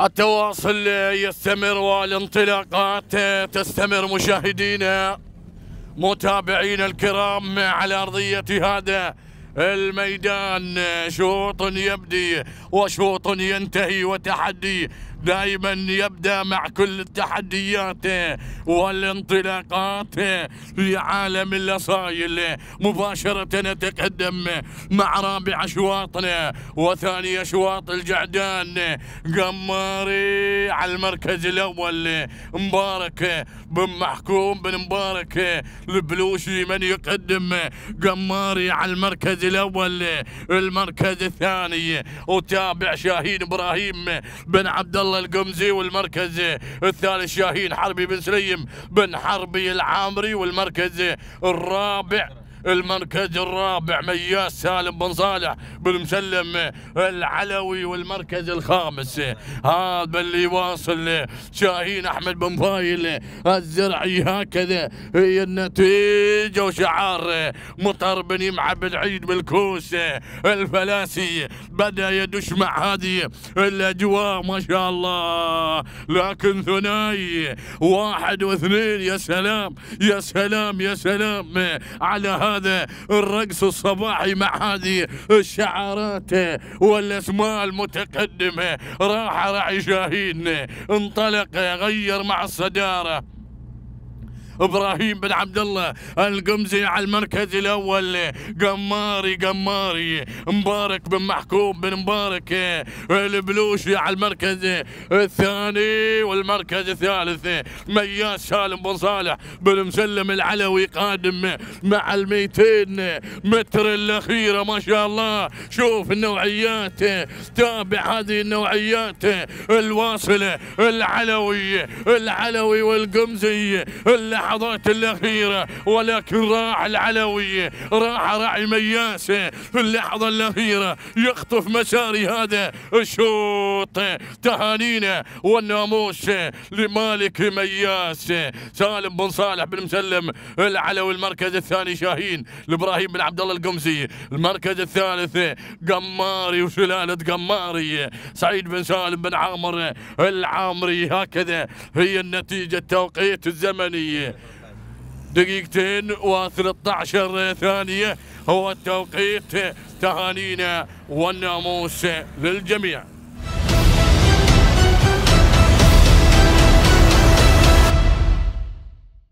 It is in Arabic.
التواصل يستمر والانطلاقات تستمر مشاهدينا متابعينا الكرام على أرضية هذا الميدان شوط يبدي وشوط ينتهي وتحدي دائما يبدأ مع كل التحديات والانطلاقات لعالم الأصايل مباشرة نتقدم مع رابع أشواطنا وثاني أشواط الجعدان قماري على المركز الأول مبارك بن محكوم بن مبارك البلوشي من يقدم قماري على المركز الأول المركز الثاني وتابع شاهين إبراهيم بن عبد الله الله القمزي والمركز الثالث شاهين حربي بن سليم بن حربي العامري والمركز الرابع المركز الرابع مياس سالم بن صالح بن مسلم العلوي والمركز الخامس هذا اللي واصل شاهين احمد بن فايل الزرعي هكذا هي النتيجه وشعار مطر بن يمع بن عيد بالكوس الفلاسي بدا يدش مع هذه الاجواء ما شاء الله لكن ثنائي واحد واثنين يا سلام يا سلام يا سلام على هذا هذا الرقص الصباحي مع هذه الشعارات والاسماء المتقدمه راح راح يشاهدنا انطلق غير مع الصداره ابراهيم بن عبد الله القمزي على المركز الاول قماري قماري مبارك بن محكوم بن مبارك البلوشي على المركز الثاني والمركز الثالث مياس سالم بن صالح بن مسلم العلوي قادم مع ال 200 متر الاخيره ما شاء الله شوف النوعيات تابع هذه النوعيات الواصله العلوي العلوي والقمزي اللي اللحظات الأخيرة ولكن راح العلوي راح راعي مياسة في اللحظة الأخيرة يخطف مساري هذا الشوط تهانينا والناموس لمالك مياس سالم بن صالح بن مسلم العلوي المركز الثاني شاهين لابراهيم بن عبد الله القمزي المركز الثالث قماري وسلالة قماري سعيد بن سالم بن عامر العامري هكذا هي النتيجة التوقيت الزمني دقيقتين و13 ثانية هو التوقيت تهانينا والناموس للجميع